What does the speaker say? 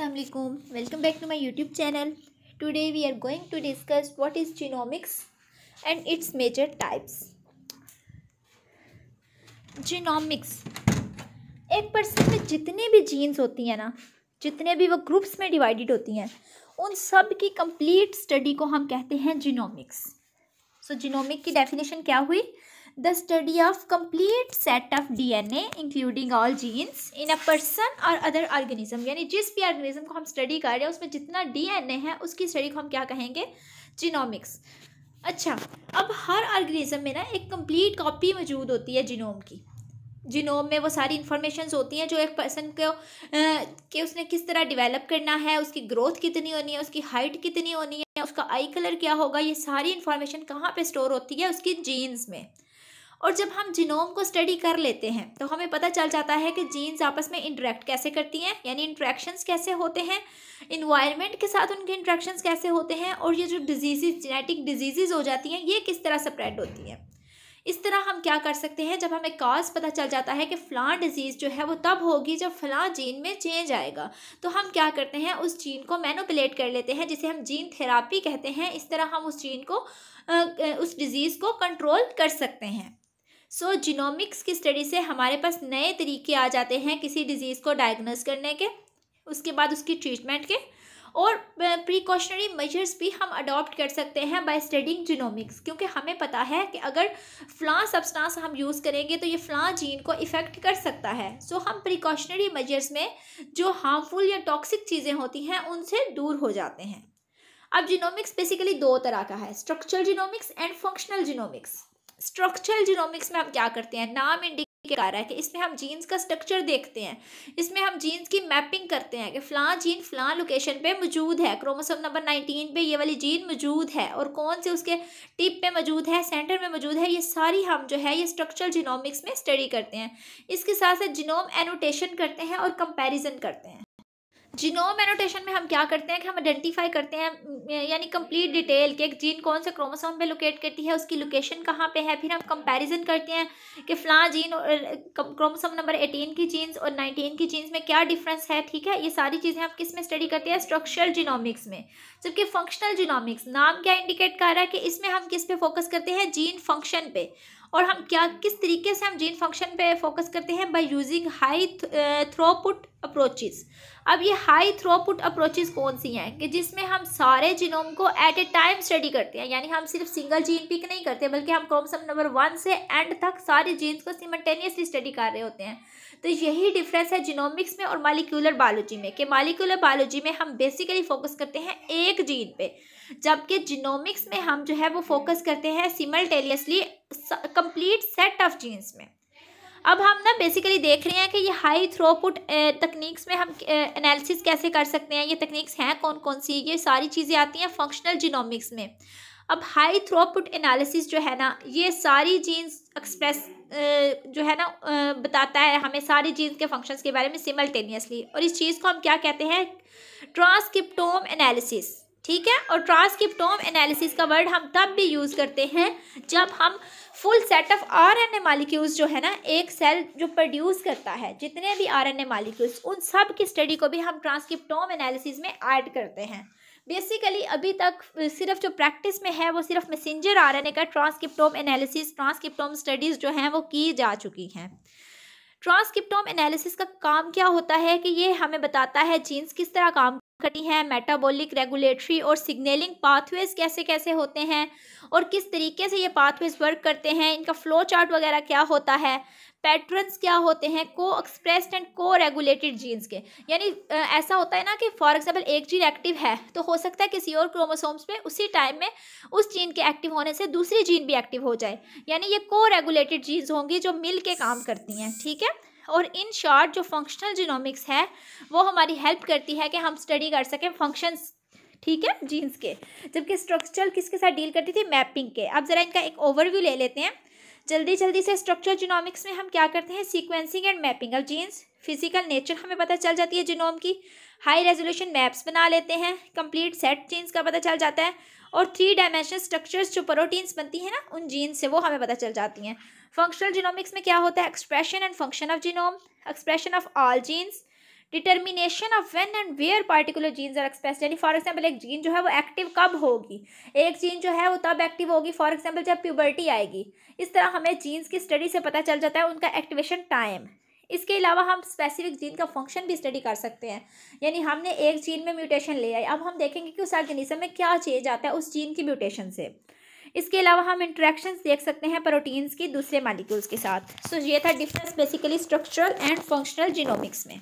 Aslam welcome back to my YouTube channel today we are going to discuss what is genomics and its major types genomics एक person में जितने भी jeans होती हैं ना जितने भी वो ग्रुप्स में डिवाइडेड होती हैं उन सब की कंप्लीट स्टडी को हम कहते हैं जीनोमिक्स सो जीनॉमिक की डेफिनेशन क्या हुई the study of complete set of a including all genes in a person और अदर ऑर्गेनिज्म यानी जिस भी ऑर्गेनिज्म को हम स्टडी कर रहे हैं उसमें जितना ए है उसकी स्टडी को हम क्या कहेंगे जिनोमिक्स अच्छा अब हर ऑर्गेनिज्म में ना एक कम्प्लीट कापी मौजूद होती है जिनोम की जिनोम में वो सारी इन्फॉर्मेशन होती हैं जो एक पर्सन को कि उसने किस तरह डेवलप करना है उसकी ग्रोथ कितनी होनी है उसकी हाइट कितनी होनी है उसका आई कलर क्या होगा ये सारी इन्फॉर्मेशन कहाँ पे स्टोर होती है उसकी जीन्स में और जब हम जिनोम को स्टडी कर लेते हैं तो हमें पता चल जाता है कि जीन्स आपस में इंटरेक्ट कैसे करती हैं यानी इंट्रैक्शन कैसे होते हैं इन्वायरमेंट के साथ उनके इंट्रैक्शन कैसे होते हैं और ये जो डिजीज़ जेनेटिक डिजीज़ हो जाती हैं ये किस तरह स्प्रेड होती हैं इस तरह हम क्या कर सकते हैं जब हमें काज़ पता चल जाता है कि फ़लाँ डिजीज़ जो है वो तब होगी जब फ़लाँ जीन में चेंज आएगा तो हम क्या करते हैं उस जीन को मैनोपलेट कर लेते हैं जिसे हम जीन थेरापी कहते हैं इस तरह हम उस जीन को उस डिज़ीज़ को कंट्रोल कर सकते हैं सो जिनोमिक्स की स्टडी से हमारे पास नए तरीके आ जाते हैं किसी डिजीज़ को डायग्नोस करने के उसके बाद उसकी ट्रीटमेंट के और प्रिकॉशनरी मेजर्स भी हम अडॉप्ट कर सकते हैं बाय स्टडिंग जिनोमिक्स क्योंकि हमें पता है कि अगर फ्लां सब्सटेंस हम यूज़ करेंगे तो ये फ्लां जीन को इफ़ेक्ट कर सकता है सो so, हम प्रिकॉशनरी मेजर्स में जो हार्मफुल या टॉक्सिक चीज़ें होती हैं उनसे दूर हो जाते हैं अब जिनोमिक्स बेसिकली दो तरह का है structural genomics and functional genomics structural genomics में हम क्या करते हैं नाम इंडिकेट कर रहा है कि इसमें हम जीन्स का स्ट्रक्चर देखते हैं इसमें हम जीन्स की मैपिंग करते हैं कि फ़लाँ जीन फ़लाँ लोकेशन पे मौजूद है क्रोमोसोम नंबर नाइनटीन पे ये वाली जीन मौजूद है और कौन से उसके टिप पे मौजूद है सेंटर में मौजूद है ये सारी हम जो है ये स्ट्रक्चरल जीनोमिक्स में स्टडी करते हैं इसके साथ साथ जीनोम एनोटेशन करते हैं और कंपेरिजन करते हैं जीनोम एनोटेशन में हम क्या करते हैं कि हम आइडेंटिफाई करते हैं यानी कंप्लीट डिटेल कि एक जीन कौन से क्रोमोसोम पे लोकेट करती है उसकी लोकेशन कहाँ पे है फिर हम कंपैरिजन करते हैं कि फ़लाँ जीन और क्रोमोसोम नंबर एटीन की जीन्स और नाइनटीन की जीन्स में क्या डिफरेंस है ठीक है ये सारी चीज़ें हम किस में स्टडी करते हैं स्ट्रक्चरल जिनोमिक्स में जबकि फंक्शनल जिनोमिक्स नाम क्या इंडिकेट कर रहा है कि इसमें हम किस पे फोकस करते हैं जीन फंक्शन पर और हम क्या किस तरीके से हम जीन फंक्शन पे फोकस करते हैं by using high throughput approaches अब ये हाई थ्रोपुट अप्रोचेस कौन सी हैं कि जिसमें हम सारे जीनोम को एट ए टाइम स्टडी करते हैं यानी हम सिर्फ सिंगल जीन पिक नहीं करते बल्कि हम क्रोमसम नंबर वन से एंड तक सारे जीन्स को सिमटेनियसली स्टडी कर रहे होते हैं तो यही डिफरेंस है जिनोमिक्स में और मालिक्यूलर बायोलॉजी में कि मालिक्यूलर बायोलॉजी में हम बेसिकली फोकस करते हैं एक जीन पे जबकि जिनोमिक्स में हम जो है वो फोकस करते हैं simultaneously complete set of genes में अब हम ना बेसिकली देख रहे हैं कि ये हाई थ्रोपुट तकनीक्स में हम एनालिसिस कैसे कर सकते हैं ये तकनीक्स हैं कौन कौन सी ये सारी चीज़ें आती हैं फंक्शनल जिनोमिक्स में अब हाई थ्रोपुट एनालिसिस जो है ना ये सारी जीन्स एक्सप्रेस जो है ना बताता है हमें सारी जीन्स के फंक्शंस के बारे में सिमल्टेनियसली और इस चीज़ को हम क्या कहते हैं ट्रांसक्रिप्टोम एनालिसिस ठीक है और ट्रांसक्रिप्टोम एनालिसिस का वर्ड हम तब भी यूज़ करते हैं जब हम full set of R N A molecules जो है ना एक सेल जो प्रोड्यूस करता है जितने भी आर एन ए मालिक्यूल्स उन सब की स्टडी को भी हम ट्रांसक्रिप्टोम एनालिसिस में ऐड करते हैं बेसिकली अभी तक सिर्फ जो प्रैक्टिस में है वो सिर्फ मैसेंजर ए का ट्रांसक्रिप्टोम एनालिसिस ट्रांसक्रिप्टोम स्टडीज़ जो हैं वो की जा चुकी हैं ट्रांसक्रिप्टोम एनालिसिस का काम क्या होता है कि ये हमें बताता है जीन्स किस तरह काम खटी हैं मेटाबॉलिक रेगुलेटरी और सिग्नलिंग पाथवेज कैसे कैसे होते हैं और किस तरीके से ये पाथवेज वर्क करते हैं इनका फ्लो चार्ट वगैरह क्या होता है पैटर्न्स क्या होते हैं coexpressed and coregulated genes के यानी ऐसा होता है ना कि फॉर एग्जांपल एक जीन एक्टिव है तो हो सकता है किसी और क्रोमोसोम्स में उसी टाइम में उस जीन के एक्टिव होने से दूसरी जीन भी एक्टिव हो जाए यानी ये को रेगुलेटेड जीन्स होंगी जो मिल के काम करती हैं ठीक है और इन शॉर्ट जो फंक्शनल जीनोमिक्स है वो हमारी हेल्प करती है कि हम स्टडी कर सकें फंक्शंस ठीक है जीन्स के जबकि स्ट्रक्चरल किसके साथ डील करती थी मैपिंग के अब ज़रा इनका एक ओवरव्यू ले लेते हैं जल्दी जल्दी से स्ट्रक्चर जिनोमिक्स में हम क्या करते हैं sequencing and mapping of genes physical nature हमें पता चल जाती है जिनोम की हाई रेजोल्यूशन मैप्स बना लेते हैं कंप्लीट सेट जीन्स का पता चल जाता है और थ्री डायमेंशनल स्ट्रक्चर्स जो प्रोटीन्स बनती हैं ना उन जीन्स से वो हमें पता चल जाती हैं फंक्शनल जिनोमिक्स में क्या होता है expression and function of genome expression of all genes determination of when and where particular genes are express यानी फॉर एग्जाम्पल एक जीन जो है वो एक्टिव कब होगी एक जीन जो है वो तब एक्टिव होगी फॉर एग्जाम्पल जब प्यूबर्टी आएगी इस तरह हमें जीन्स की स्टडी से पता चल जाता है उनका एक्टिवेशन टाइम इसके अलावा हम स्पेसिफिक जीन का फंक्शन भी स्टडी कर सकते हैं यानी हमने एक जीन में म्यूटेशन ले आई अब हम देखेंगे कि उस ऑर्गेनिज्म में क्या चेंज आता है उस जीन की म्यूटेशन से इसके अलावा हम इंट्रैक्शन देख सकते हैं प्रोटीन्स की दूसरे मालिक्यूल्स के साथ सो so, ये था difference basically structural and functional genomics में